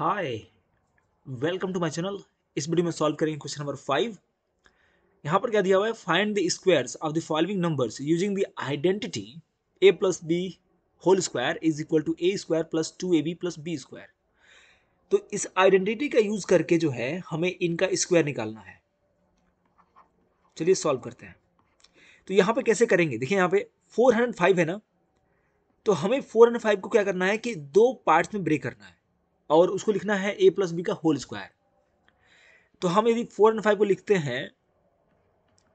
hi welcome to my channel इस video में solve करेंगे क्वेश्चन नंबर फाइव यहाँ पर क्या दिया हुआ है find the squares of the following numbers using the identity A plus B whole square is equal to A square plus two A B plus B square तो इस identity का use करके जो है हमें इनका स्क्वायर निकालना है चलिए सॉल्व करते हैं तो यहाँ पर कैसे करेंगे देखिए यहाँ पे फोर हंड्रेड फाइव है ना तो हमें फोर हंड्रेड फाइव को क्या करना है कि दो पार्ट्स में ब्रेक करना है और उसको लिखना है ए प्लस बी का होल स्क्वायर तो हम यदि फोर एंड फाइव को लिखते हैं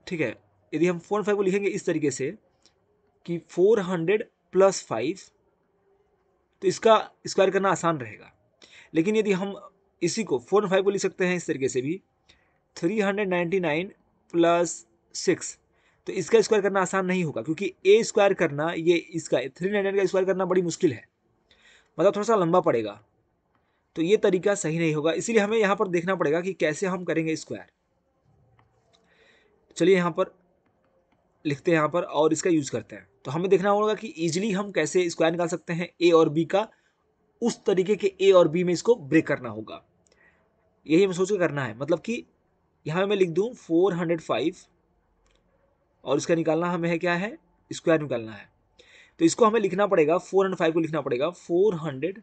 ठीक है यदि हम फोर एंड फाइव को लिखेंगे इस तरीके से कि फोर हंड्रेड प्लस फाइव तो इसका स्क्वायर करना आसान रहेगा लेकिन यदि हम इसी को फोर एंड फाइव को लिख सकते हैं इस तरीके से भी three hundred ninety nine plus six तो इसका स्क्वायर करना आसान नहीं होगा क्योंकि ए स्क्वायर करना ये इसका थ्री हंड्रेड का स्क्वायर करना बड़ी मुश्किल है मतलब थोड़ा सा लंबा पड़ेगा तो ये तरीका सही नहीं होगा इसीलिए हमें यहाँ पर देखना पड़ेगा कि कैसे हम करेंगे स्क्वायर चलिए यहाँ पर लिखते हैं यहाँ पर और इसका यूज़ करते हैं तो हमें देखना होगा कि ईजिली हम कैसे स्क्वायर निकाल सकते हैं ए और बी का उस तरीके के ए और बी में इसको ब्रेक करना होगा यही हमें सोच के करना है मतलब कि यहाँ मैं लिख दूँ फोर हंड्रेड फाइव और इसका निकालना हमें है क्या है स्क्वायर निकालना है तो इसको हमें लिखना पड़ेगा फोर हंड्रेड फाइव को लिखना पड़ेगा फोर हंड्रेड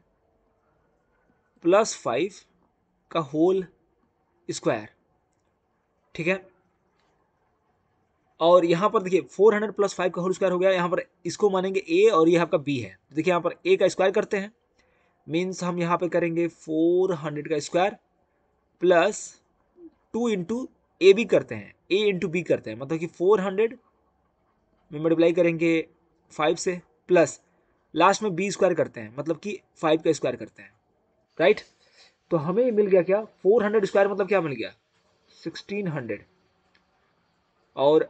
प्लस फाइव का होल स्क्वायर ठीक है और यहाँ पर देखिए 400 प्लस फाइव का होल स्क्वायर हो गया यहाँ पर इसको मानेंगे ए और ये आपका बी है तो देखिए यहाँ पर ए का स्क्वायर करते हैं मीन्स हम यहाँ पर करेंगे 400 का square plus two into A B करते हैं ए इंटू बी करते हैं मतलब कि 400 में मल्टीप्लाई करेंगे फाइव से प्लस लास्ट में बी स्क्वायर करते हैं मतलब कि फाइव का स्क्वायर करते हैं राइट तो हमें मिल गया क्या 400 स्क्वायर मतलब क्या मिल गया 1600 और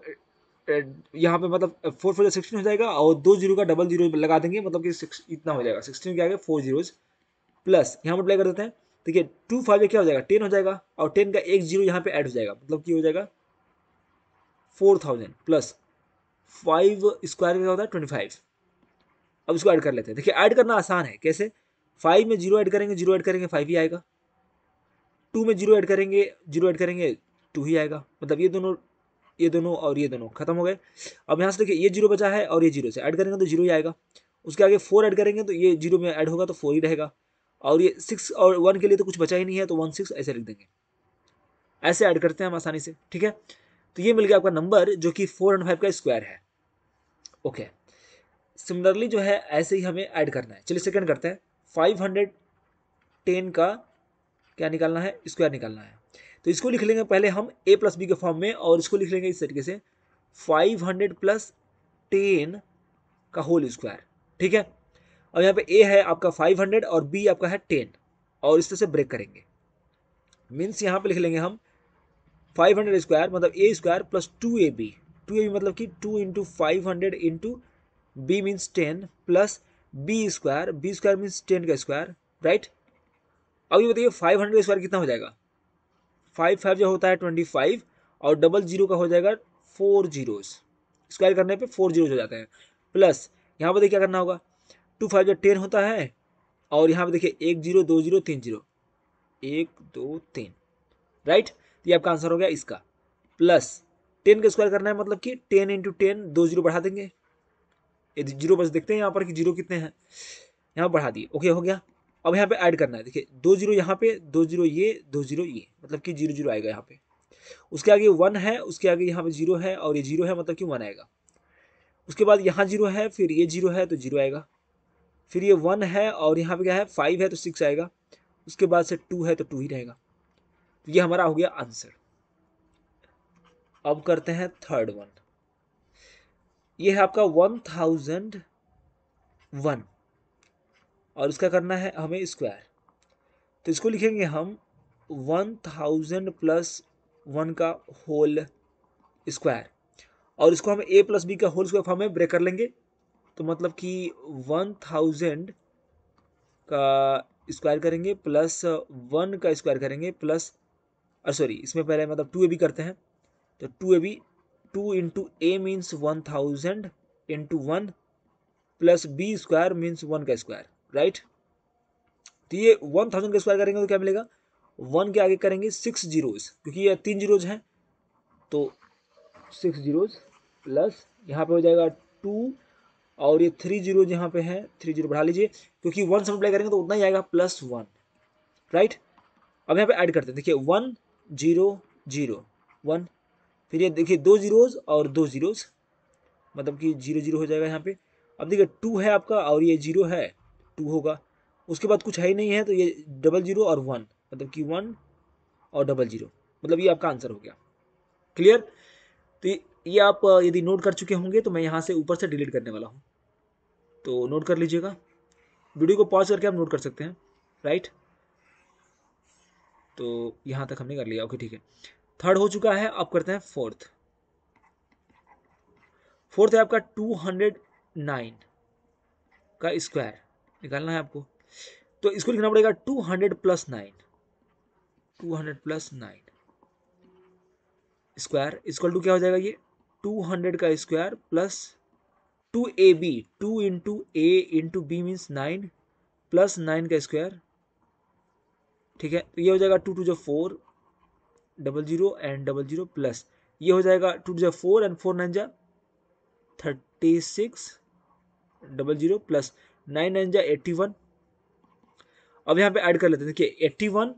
यहाँ पे मतलब फोर फोर सिक्सटीन हो जाएगा और दो जीरो का डबल जीरो लगा देंगे मतलब कि इतना हो जाएगा सिक्सटीन क्या फोर जीरोज प्लस यहाँ मल्टीप्लाई कर देते हैं देखिए टू फाइव क्या हो जाएगा टेन हो जाएगा और टेन का एक जीरो यहाँ पे ऐड हो जाएगा मतलब कि हो जाएगा four thousand plus five square क्या होता है ट्वेंटी फाइव अब इसको ऐड कर लेते हैं देखिए ऐड करना आसान है कैसे फाइव में जीरो ऐड करेंगे जीरो ऐड करेंगे फाइव ही आएगा टू में जीरो ऐड करेंगे जीरो ऐड करेंगे टू ही आएगा मतलब ये दोनों ये दोनों और ये दोनों खत्म हो गए अब यहाँ से देखिए ये जीरो बचा है और ये जीरो से ऐड करेंगे तो जीरो ही आएगा उसके आगे फोर ऐड करेंगे तो ये जीरो में ऐड होगा तो फोर ही रहेगा और ये सिक्स और वन के लिए तो कुछ बचा ही नहीं है तो वन सिक्स ऐसे लिख देंगे ऐसे ऐड करते हैं हम आसानी से ठीक है तो ये मिल गया आपका नंबर जो कि फोर एंड फाइव का स्क्वायर है ओके सिमिलरली जो है ऐसे ही हमें ऐड करना है चलिए सेकेंड करते हैं फाइव हंड्रेड टेन का क्या निकालना है स्क्वायर निकालना है तो इसको लिख लेंगे पहले हम ए प्लस बी के फॉर्म में और इसको लिख लेंगे इस तरीके से फाइव हंड्रेड प्लस टेन का होल स्क्वायर ठीक है और यहाँ पे ए है आपका फाइव हंड्रेड और बी आपका है टेन और इस तरह से ब्रेक करेंगे मीन्स यहाँ पे लिख लेंगे हम फाइव हंड्रेड स्क्वायर मतलब A square plus two A B two A B मतलब कि two into five hundred into B means ten plus B square B square means ten का स्क्वायर राइट अब ये बताइए फाइव हंड्रेड स्क्वायर कितना हो जाएगा फाइव फाइव जो होता है ट्वेंटी फाइव और डबल जीरो का हो जाएगा फोर जीरोज स्क्वायर करने पे फोर जीरोज हो जाते हैं प्लस यहाँ पर देखिए क्या करना होगा टू फाइव जो टेन होता है और यहाँ पर देखिए एक जीरो दो जीरो तीन जीरो एक दो तीन राइट तो ये आपका आंसर हो गया इसका प्लस टेन का स्क्वायर करना है मतलब कि टेन इंटू टेन दो जीरो बढ़ा देंगे तो जीरो बस देखते हैं यहाँ पर कि जीरो कितने हैं यहाँ बढ़ा दिए ओके हो गया अब यहाँ पे ऐड करना है देखिए दो जीरो यहाँ पे दो जीरो ये दो जीरो ये मतलब कि जीरो जीरो आएगा यहाँ पे उसके आगे वन है उसके आगे यहाँ पे जीरो है और ये जीरो है मतलब कि वन आएगा उसके बाद यहाँ जीरो है फिर ये जीरो है तो जीरो आएगा फिर ये वन है और यहाँ पे क्या है फाइव है तो सिक्स आएगा उसके बाद से टू है तो टू ही रहेगा तो ये हमारा हो गया आंसर अब करते हैं थर्ड वन ये है आपका वन थाउजेंड वन और इसका करना है हमें स्क्वायर तो इसको लिखेंगे हम वन थाउजेंड प्लस वन का होल स्क्वायर और इसको हम ए प्लस बी का होल स्क्वायर फॉर्म में ब्रेक कर लेंगे तो मतलब कि वन थाउजेंड का स्क्वायर करेंगे प्लस वन का स्क्वायर करेंगे प्लस सॉरी इसमें पहले मतलब टू ए बी करते हैं तो two A B two into A means one thousand into one plus B square means one का स्क्वायर राइट तो ये वन थाउजेंड का स्क्वायर करेंगे तो क्या मिलेगा वन के आगे करेंगे सिक्स जीरोज क्योंकि ये तीन जीरोज हैं तो सिक्स जीरोज प्लस यहाँ पे हो जाएगा टू और ये थ्री जीरोज यहाँ पे है थ्री जीरो बढ़ा लीजिए क्योंकि वन से मल्टीप्लाई करेंगे तो उतना ही आएगा प्लस वन राइट अब यहाँ पे ऐड करते हैं देखिए वन जीरो जीरो वन फिर ये देखिए दो जीरोज और दो जीरोज मतलब कि जीरो जीरो हो जाएगा यहाँ पे अब देखिए टू है आपका और ये जीरो है टू होगा उसके बाद कुछ है ही नहीं है तो ये डबल जीरो और वन मतलब कि वन और डबल जीरो मतलब ये आपका आंसर हो गया क्लियर तो ये आप यदि नोट कर चुके होंगे तो मैं यहाँ से ऊपर से डिलीट करने वाला हूँ तो नोट कर लीजिएगा वीडियो को पॉज करके आप नोट कर सकते हैं राइट तो यहाँ तक हमने कर लिया ओके ठीक है थर्ड हो चुका है अब करते हैं फोर्थ फोर्थ है आपका टू हंड्रेड नाइन का स्क्वायर निकालना है आपको तो इसको लिखना पड़ेगा two hundred plus nine two hundred plus nine square इसको टू क्या हो जाएगा ये टू हंड्रेड का square plus two A B two into A into B means nine plus nine का स्क्वायर ठीक है तो ये हो जाएगा टू टू जो four double zero and double zero plus ये हो जाएगा टू जो फोर एंड फोर नाइन जा thirty six double zero plus nine nine जा एट्टी वन अब यहाँ पे ऐड कर लेते हैं देखिए eighty one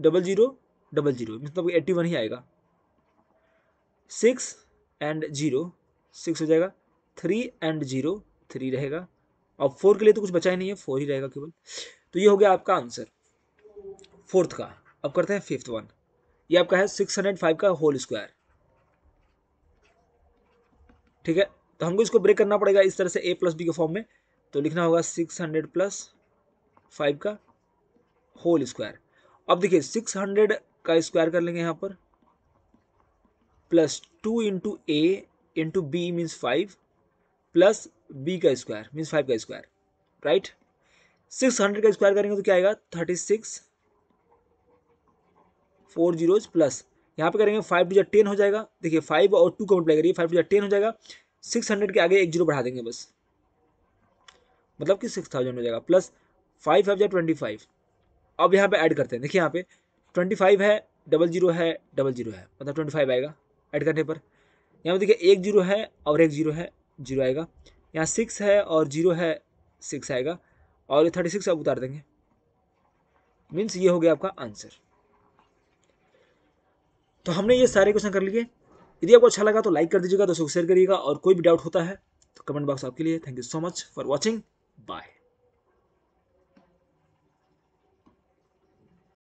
double zero double zero मतलब एट्टी वन ही आएगा सिक्स एंड जीरो सिक्स हो जाएगा थ्री एंड जीरो थ्री रहेगा अब फोर के लिए तो कुछ बचा ही नहीं है फोर ही रहेगा केवल तो ये हो गया आपका आंसर फोर्थ का अब करते हैं फिफ्थ वन ये आपका है सिक्स हंड्रेड फाइव का होल स्क्वायर ठीक है तो हमको इसको ब्रेक करना पड़ेगा इस तरह से ए प्लस बी के फॉर्म में तो लिखना होगा सिक्स हंड्रेड प्लस फाइव का होल स्क्वायर अब देखिए सिक्स हंड्रेड का स्क्वायर कर लेंगे यहाँ पर plus two into A into B means five plus B का स्क्वायर मीन्स फाइव का स्क्वायर राइट सिक्स हंड्रेड का स्क्वायर करेंगे तो क्या आएगा thirty six four zeros plus यहाँ पे करेंगे फाइव टू जो टेन हो जाएगा देखिए फाइव और टू का मल्टीप्लाई करिए फाइव टू जो टेन हो जाएगा सिक्स हंड्रेड के आगे एक जीरो बढ़ा देंगे बस मतलब कि सिक्स थाउजेंड हो जाएगा प्लस फाइव फाइव जो ट्वेंटी फाइव अब यहाँ पे ऐड करते हैं देखिए यहाँ पे ट्वेंटी फाइव है डबल जीरो है डबल जीरो है मतलब ट्वेंटी फाइव आएगा ऐड करने पर यहाँ पर देखिए एक जीरो है और एक जीरो है जीरो आएगा यहाँ सिक्स है और जीरो है सिक्स आएगा और ये थर्टी सिक्स आप उतार देंगे मीन्स ये हो गया आपका आंसर तो हमने ये सारे क्वेश्चन कर लिए यदि आपको अच्छा लगा तो लाइक कर दीजिएगा दोस्तों को शेयर करिएगा और कोई भी डाउट होता है तो कमेंट बॉक्स आपके लिए thank you so much for watching bye